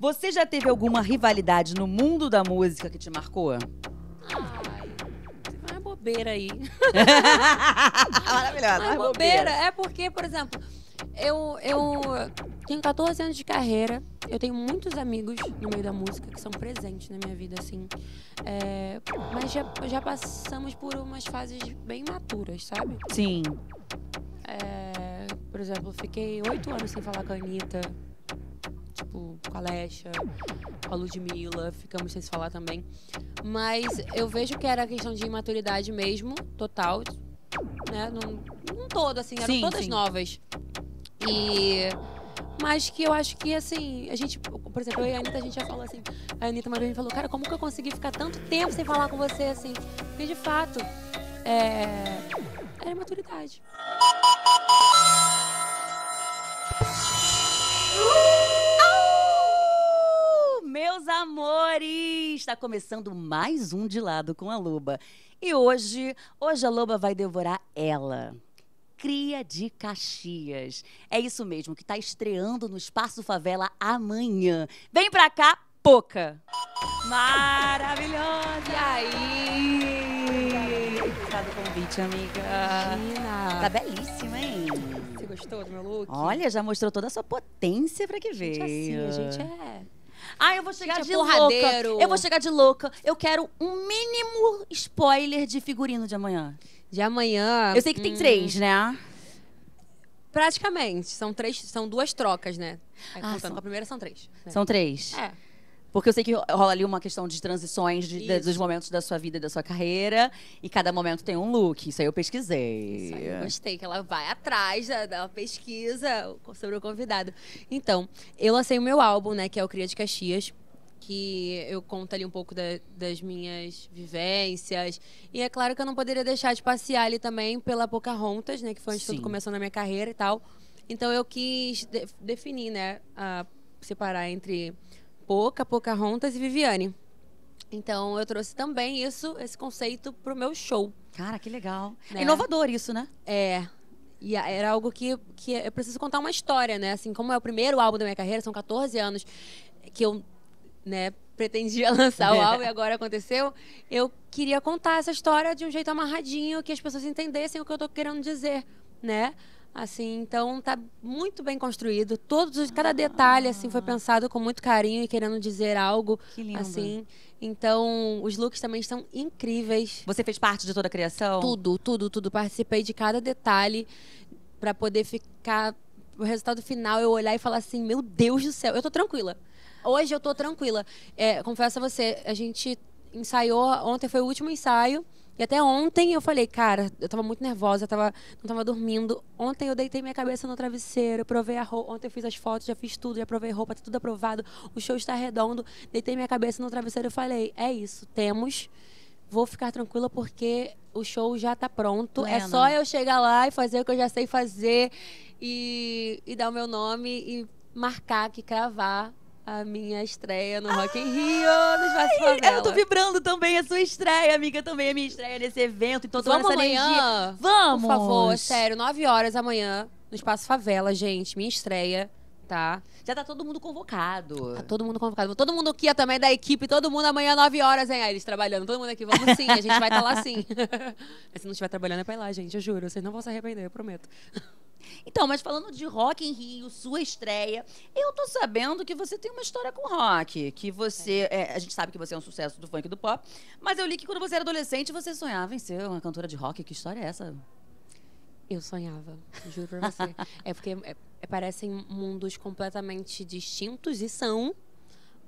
Você já teve alguma rivalidade no mundo da música que te marcou? Ai, é bobeira aí. Maravilhosa. É bobeira. bobeira. É porque, por exemplo, eu, eu tenho 14 anos de carreira. Eu tenho muitos amigos no meio da música que são presentes na minha vida, assim. É, mas já, já passamos por umas fases bem maturas, sabe? Sim. É, por exemplo, fiquei oito anos sem falar com a Anitta tempo com a Lesha, com a Ludmilla, ficamos sem se falar também. Mas eu vejo que era questão de imaturidade mesmo, total, né? Num, num todo, assim, eram sim, todas sim. novas. E. Mas que eu acho que, assim, a gente, por exemplo, eu e a Anitta, a gente já falou assim. A Anitta uma vez me falou, cara, como que eu consegui ficar tanto tempo sem falar com você, assim? Porque de fato, é. Era maturidade. Está começando mais um De Lado com a Loba. E hoje, hoje a Loba vai devorar ela. Cria de Caxias. É isso mesmo, que está estreando no Espaço Favela amanhã. Vem pra cá, Poca! Maravilhosa! E aí? Obrigada pelo convite, amiga. Imagina. Tá belíssima, hein? Você gostou do meu look? Olha, já mostrou toda a sua potência pra que veio. Gente, assim, a gente é ah, eu vou chegar Gente, de é louca. Eu vou chegar de louca. Eu quero um mínimo spoiler de figurino de amanhã. De amanhã. Eu sei que tem três, hum. né? Praticamente. São três, são duas trocas, né? ah, contando são... com a primeira, são três. Né? São três. É. Porque eu sei que rola ali uma questão de transições de, de, dos momentos da sua vida e da sua carreira. E cada momento tem um look. Isso aí eu pesquisei. Isso aí eu gostei, que ela vai atrás da, da pesquisa sobre o convidado. Então, eu lancei o meu álbum, né? Que é o Cria de Caxias. Que eu conto ali um pouco da, das minhas vivências. E é claro que eu não poderia deixar de passear ali também pela Pocahontas, né? Que foi onde Sim. tudo começou na minha carreira e tal. Então eu quis de, definir, né? A, separar entre Poca, rontas e Viviane. Então eu trouxe também isso, esse conceito pro meu show. Cara, que legal. É né? É inovador isso, né? É. E era algo que, que eu preciso contar uma história, né? Assim, como é o primeiro álbum da minha carreira, são 14 anos que eu, né, pretendia lançar o é. álbum e agora aconteceu. Eu queria contar essa história de um jeito amarradinho, que as pessoas entendessem o que eu tô querendo dizer, né? Assim, então está muito bem construído. Todos, cada detalhe assim foi pensado com muito carinho e querendo dizer algo que lindo. assim. Então, os looks também estão incríveis. Você fez parte de toda a criação? Tudo, tudo, tudo. Participei de cada detalhe para poder ficar o resultado final eu olhar e falar assim: "Meu Deus do céu, eu tô tranquila". Hoje eu tô tranquila. É, confesso a você, a gente ensaiou, ontem foi o último ensaio. E até ontem eu falei, cara, eu tava muito nervosa, tava, não tava dormindo. Ontem eu deitei minha cabeça no travesseiro, provei a roupa. Ontem eu fiz as fotos, já fiz tudo, já provei roupa, tá tudo aprovado. O show está redondo. Deitei minha cabeça no travesseiro e falei, é isso, temos. Vou ficar tranquila porque o show já tá pronto. Plena. É só eu chegar lá e fazer o que eu já sei fazer e, e dar o meu nome e marcar, que cravar a minha estreia no Rock in Rio, no nos Favela. Eu tô vibrando também a sua estreia, amiga, também a minha estreia nesse evento. Então, toda Vamos essa amanhã? energia. Vamos! Por favor, sério, 9 horas amanhã, no Espaço Favela, gente, minha estreia. Tá. Já tá todo mundo convocado. Tá todo mundo convocado. Todo mundo aqui também da equipe, todo mundo amanhã 9 horas, hein? Aí eles trabalhando, todo mundo aqui, vamos sim, a gente vai estar tá lá sim. Mas se não estiver trabalhando é pra ir lá, gente, eu juro. Vocês não vão se arrepender, eu prometo. Então, mas falando de Rock em Rio, sua estreia, eu tô sabendo que você tem uma história com rock, que você, é, a gente sabe que você é um sucesso do funk e do pop, mas eu li que quando você era adolescente você sonhava em ser uma cantora de rock. Que história é essa? Eu sonhava, juro pra você. é porque é, é, parecem mundos completamente distintos e são,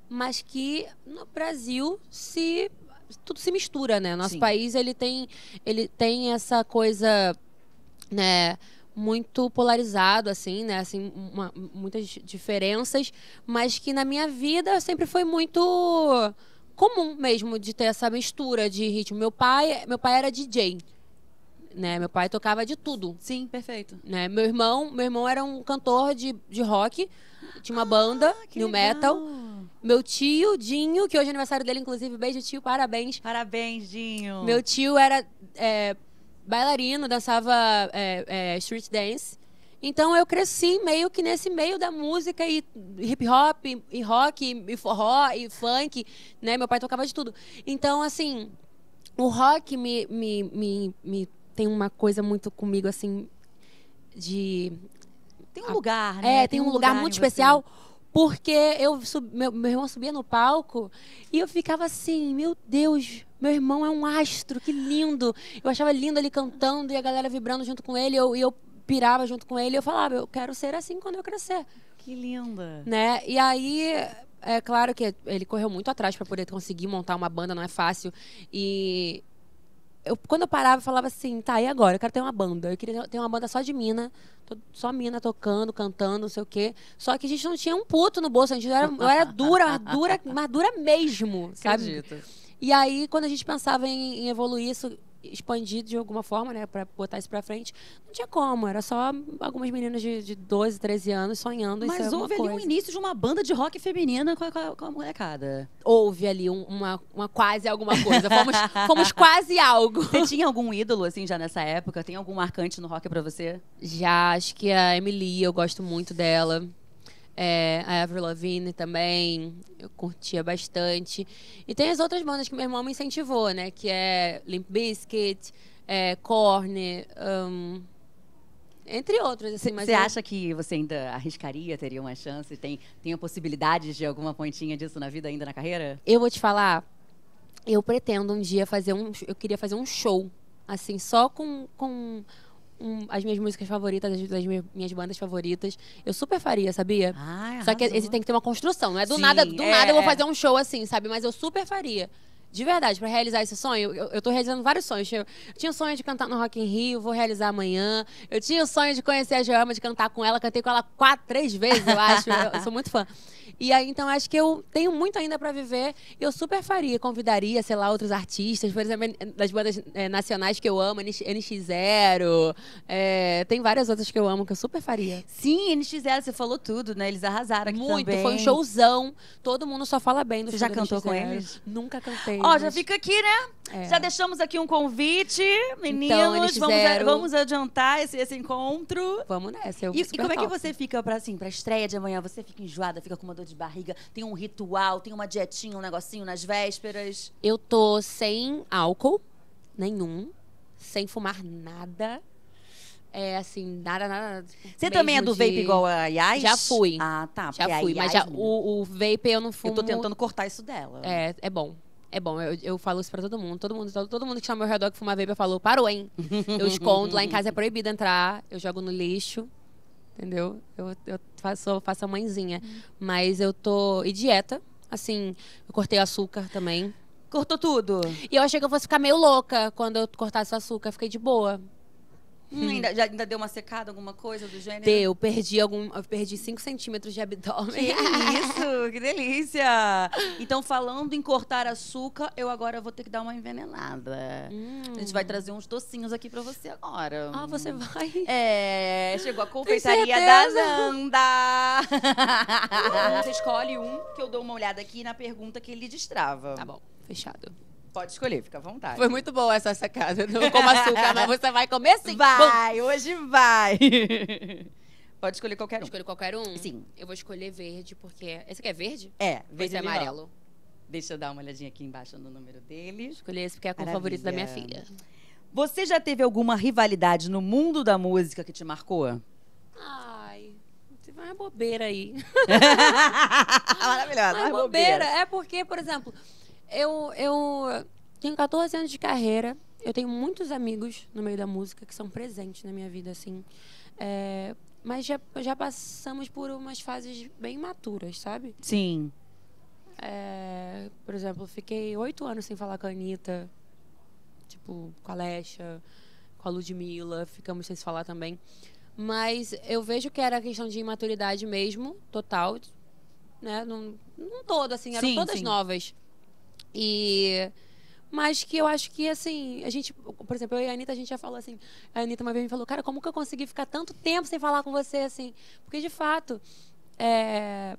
mas que no Brasil se tudo se mistura, né? Nosso Sim. país ele tem ele tem essa coisa, né? muito polarizado, assim, né? Assim, uma, muitas diferenças, mas que na minha vida sempre foi muito comum mesmo de ter essa mistura de ritmo. Meu pai, meu pai era DJ. Né? Meu pai tocava de tudo. Sim, perfeito. Né? Meu irmão, meu irmão era um cantor de, de rock, tinha uma ah, banda, new legal. metal. Meu tio, Dinho, que hoje é aniversário dele, inclusive, beijo, tio, parabéns. Parabéns, Dinho. Meu tio era é, bailarino, dançava é, é, street dance. Então eu cresci meio que nesse meio da música e hip hop, e rock, e forró, e funk, né? Meu pai tocava de tudo. Então, assim, o rock me, me, me, me tem uma coisa muito comigo, assim, de. Tem um lugar, é, né? É, tem, tem um, lugar, lugar muito especial. Porque eu sub... meu, meu irmão subia no palco e eu ficava assim, meu Deus, meu irmão é um astro, que lindo. Eu achava lindo ele cantando e a galera vibrando junto com ele. Eu, e eu pirava junto com ele. E eu falava, eu quero ser assim quando eu crescer. Que linda. Né? E aí, é claro que ele correu muito atrás para poder conseguir montar uma banda, não é fácil. E eu, quando eu parava, eu falava assim, tá, e agora? Eu quero ter uma banda. Eu queria ter uma banda só de mina, só mina tocando, cantando, não sei o quê. Só que a gente não tinha um puto no bolso, a gente era, eu era dura, dura, mas dura mesmo, sabe? Acredito. E aí, quando a gente pensava em, em evoluir isso, expandir de alguma forma, né, para botar isso para frente, não tinha como, era só algumas meninas de, de 12, 13 anos sonhando Mas em ser houve ali coisa. um início de uma banda de rock feminina com a, com a, molecada. Houve ali um, uma, uma quase alguma coisa, fomos, fomos quase algo. Você tinha algum ídolo, assim, já nessa época? Tem algum marcante no rock para você? Já, acho que a Emily, eu gosto muito dela. É, a Avril Lavigne também, eu curtia bastante. E tem as outras bandas que meu irmão me incentivou, né? Que é Limp Bizkit, é, Korn, um, entre outros, assim. Mas você eu... acha que você ainda arriscaria, teria uma chance? Tem, tem a possibilidade de alguma pontinha disso na vida ainda na carreira? Eu vou te falar, eu pretendo um dia fazer um... Eu queria fazer um show, assim, só com... com um, as minhas músicas favoritas, as, as minhas, bandas favoritas. Eu super faria, sabia? Ah, Só que esse tem que ter uma construção. Não é do Sim, nada, do é, nada eu vou é. fazer um show assim, sabe? Mas eu super faria de verdade, para realizar esse sonho, eu, eu tô realizando vários sonhos. Eu, eu, tinha o sonho de cantar no Rock in Rio, vou realizar amanhã. Eu tinha o sonho de conhecer a Joama, de cantar com ela. Cantei com ela quatro, três vezes, eu acho. eu, eu sou muito fã. E aí, então, acho que eu tenho muito ainda para viver. Eu super faria, convidaria, sei lá, outros artistas, por exemplo, das bandas é, nacionais que eu amo, NX, NX0. É, tem várias outras que eu amo que eu super faria. Sim, NX0, você falou tudo, né? Eles arrasaram aqui muito, também. Muito, foi um showzão. Todo mundo só fala bem do Você já cantou nx com eles? Nunca cantei. Ó, já fica aqui, né? É. Já deixamos aqui um convite, então, meninos. Então, fizeram... vamos, vamos adiantar esse, esse encontro. Vamos nessa. Eu e, e como é que você fica pra, assim, pra estreia de amanhã? Você fica enjoada, fica com uma dor de barriga? Tem um ritual, tem uma dietinha, um negocinho nas vésperas? Eu tô sem álcool nenhum, sem fumar nada. É assim, nada, nada. Você também é do de... vape igual a Yas? Já fui. Ah, tá. Já fui, mas já, o, o, vape eu não fumo. Eu tô tentando cortar isso dela. É, é bom. É bom, eu, eu falo isso pra todo mundo. Todo mundo, todo, todo mundo que chama tá meu redor que fuma vape, eu falo, parou, hein? Eu escondo, lá em casa é proibido entrar, eu jogo no lixo. Entendeu? Eu, eu faço, faço a mãezinha. Mas eu tô. E dieta, assim, eu cortei açúcar também. Cortou tudo. E eu achei que eu fosse ficar meio louca quando eu cortasse o açúcar. Fiquei de boa. Hum, ainda, já, ainda deu uma secada, alguma coisa do gênero? Deu, perdi algum. perdi 5 centímetros de abdômen. Que isso, que delícia! Então, falando em cortar açúcar, eu agora vou ter que dar uma envenenada. Hum. A gente vai hum. trazer uns docinhos aqui pra você agora. Ah, você vai? É, chegou a confeitaria da Nanda. você escolhe um que eu dou uma olhada aqui na pergunta que ele destrava. Tá bom, fechado. Pode escolher, fica à vontade. Foi muito boa essa sacada. Não como açúcar, mas você vai comer sim. Vai, Bom. hoje vai. Pode escolher qualquer um. Escolher qualquer um? Sim. Eu vou escolher verde, porque. Esse aqui é verde? É, verde é e é amarelo. Deixa eu dar uma olhadinha aqui embaixo no número dele. Escolhi esse porque é a cor favorita da minha filha. Você já teve alguma rivalidade no mundo da música que te marcou? Ai, você vai uma bobeira aí. Maravilhosa, Ai, bobeira. bobeira. É porque, por exemplo, eu, eu tenho 14 anos de carreira, eu tenho muitos amigos no meio da música que são presentes na minha vida, assim. É, mas já, já passamos por umas fases bem maturas, sabe? Sim. É, por exemplo, fiquei oito anos sem falar com a Anitta, tipo, com a Lesha, com a Ludmilla, ficamos sem se falar também. Mas eu vejo que era questão de imaturidade mesmo, total, né? Não, não todo, assim, eram sim, todas sim. novas. E mas que eu acho que, assim, a gente, por exemplo, eu e a Anitta, a gente já falou assim, a Anitta uma vez me falou, cara, como que eu consegui ficar tanto tempo sem falar com você, assim? Porque, de fato, é...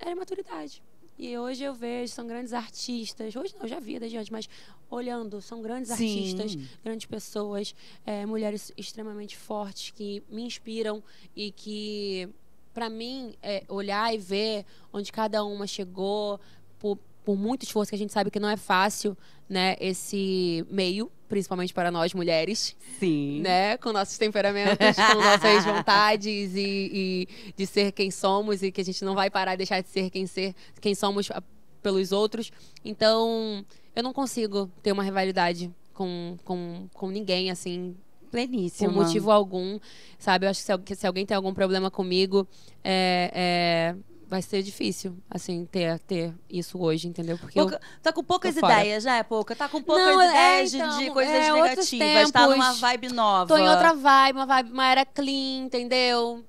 era maturidade. E hoje eu vejo, são grandes artistas, hoje não, eu já vi desde antes, mas olhando, são grandes Sim. artistas, grandes pessoas, é, mulheres extremamente fortes que me inspiram e que, para mim, é, olhar e ver onde cada uma chegou, por, por muito esforço, que a gente sabe que não é fácil, né, esse meio, principalmente para nós mulheres. Sim. Né, com nossos temperamentos, com nossas vontades e, e, de ser quem somos e que a gente não vai parar de deixar de ser quem, ser, quem somos ah, pelos outros. Então, eu não consigo ter uma rivalidade com, com, com ninguém, assim, pleníssimo Por motivo algum, sabe? Eu acho que se, se alguém tem algum problema comigo, é, é, vai ser difícil, assim, ter, ter isso hoje, entendeu? Porque Pouca, tá com poucas ideias, já né, Pouca? Tá com poucas não, é, ideias é, então, de coisas é, negativas, tempos, tá numa vibe nova. Tô em outra vibe, uma vibe, uma era clean, entendeu?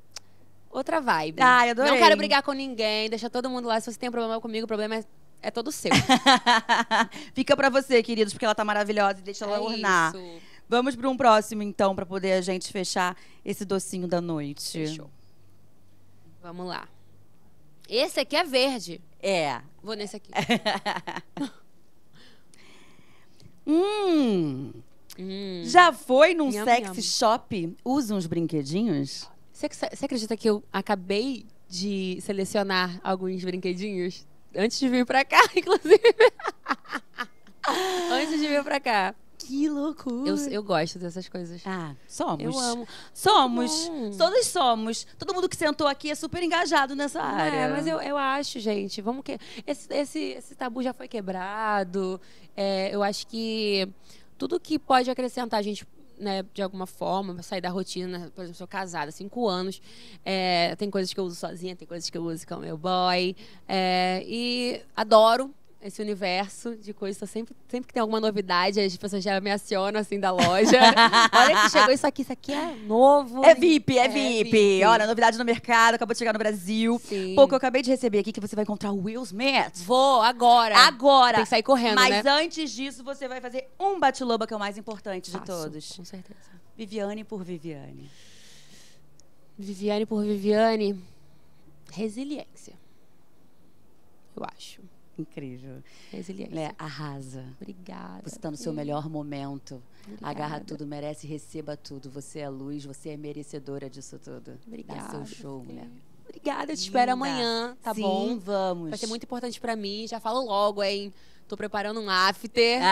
Outra vibe. Ah, eu adorei. Não quero brigar com ninguém, deixa todo mundo lá. Se você tem um problema comigo, o problema é é todo seu. Fica para você, queridos, porque ela tá maravilhosa e deixa ela é ornar. Isso. Vamos para um próximo, então, para poder a gente fechar esse docinho da noite. Fechou. Vamos lá. Esse aqui é verde. É. Vou nesse aqui. hum. hum. Já foi num minha sex shop? Usa uns brinquedinhos? Você, você acredita que eu acabei de selecionar alguns brinquedinhos? Antes de vir pra cá, inclusive. Antes de vir pra cá. Que loucura. Eu, eu gosto dessas coisas. Ah, somos. Eu amo. Somos. Todos somos. Todo mundo que sentou aqui é super engajado nessa é, área. É, mas eu, eu acho, gente, vamos que. Esse, esse, esse tabu já foi quebrado. É, eu acho que tudo que pode acrescentar a gente né, de alguma forma, sair da rotina. Por exemplo, sou casada há cinco anos. É, tem coisas que eu uso sozinha, tem coisas que eu uso com meu boy. É, e adoro esse universo de coisas. Então, sempre, sempre que tem alguma novidade, as pessoas já me acionam assim da loja. Olha que chegou isso aqui, isso aqui é novo. É VIP, é, é VIP. VIP. Olha, novidade no mercado, acabou de chegar no Brasil. Sim. Pouco eu acabei de receber aqui é que você vai encontrar o Will Smith. Vou, agora. Agora. Tem que sair correndo, Mas né? antes disso, você vai fazer um batiloba que é o mais importante Faço, de todos. Com certeza. Viviane por Viviane. Viviane por Viviane. Resiliência. Eu acho incrível. Resiliência. é, arrasa. Obrigada. Você está no seu melhor momento. Obrigada. Agarra tudo, merece, receba tudo. Você é luz, você é merecedora disso tudo. Obrigada. Dá seu show, mulher. Né? Obrigada, eu te Linda. espero amanhã, tá Sim, bom? Vamos. Vai ser muito importante para mim. Já falo logo, hein? Tô preparando um after ah!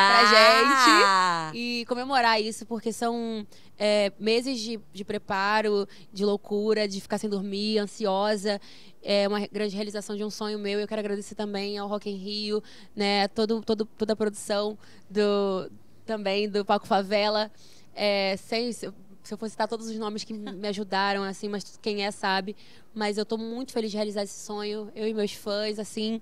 pra gente e comemorar isso, porque são é, meses de, de preparo, de loucura, de ficar sem dormir, ansiosa. É uma grande realização de um sonho meu. Eu quero agradecer também ao Rock em Rio, né? Todo, todo, toda a produção do também do Paco Favela. É, sem, se eu fosse citar todos os nomes que me ajudaram, assim, mas quem é sabe. Mas eu tô muito feliz de realizar esse sonho, eu e meus fãs, assim.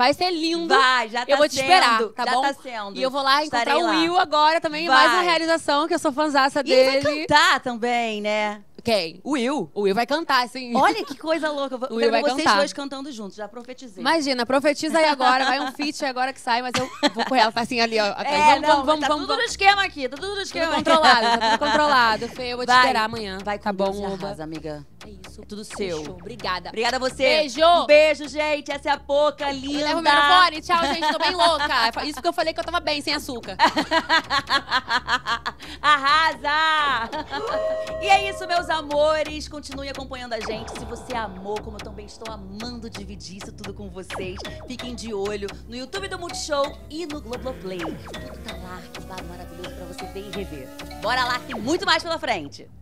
Vai ser lindo. Vai, já tá Eu vou te esperar, tá já bom? Já tá sendo. E eu vou lá encontrar Estarei o Will lá. agora também, vai. mais uma realização, que eu sou fanzaça dele. E vai cantar também, né? Quem? O Will. O Will vai cantar, assim. Olha que coisa louca. o Will vai vocês cantar. dois cantando juntos, já profetizei. Imagina, profetiza aí agora, vai um feat agora que sai, mas eu vou com ela, assim ali, ó. É, vamos, não, vamos, vamos, tá vamos, tudo no esquema aqui, tá tudo no esquema. Tudo controlado, tá tudo controlado. Fê, eu vou te esperar amanhã. Vai tá com tá bom, Deus Arrasa, amiga. É isso. tudo seu. Show. Obrigada. Obrigada a você. Beijo. Um beijo, gente. Essa é a Poca, linda. Leva o meu microfone. Tchau, gente. Tô bem louca. É isso porque eu falei que eu tava bem, sem açúcar. Arrasa! e é isso, meus amores, continue acompanhando a gente. Se você amou, como eu também estou amando dividir isso tudo com vocês, fiquem de olho no YouTube do Multishow e no Globoplay. Tudo tá lá, arquivado maravilhoso pra você ver e rever. Bora lá, tem muito mais pela frente.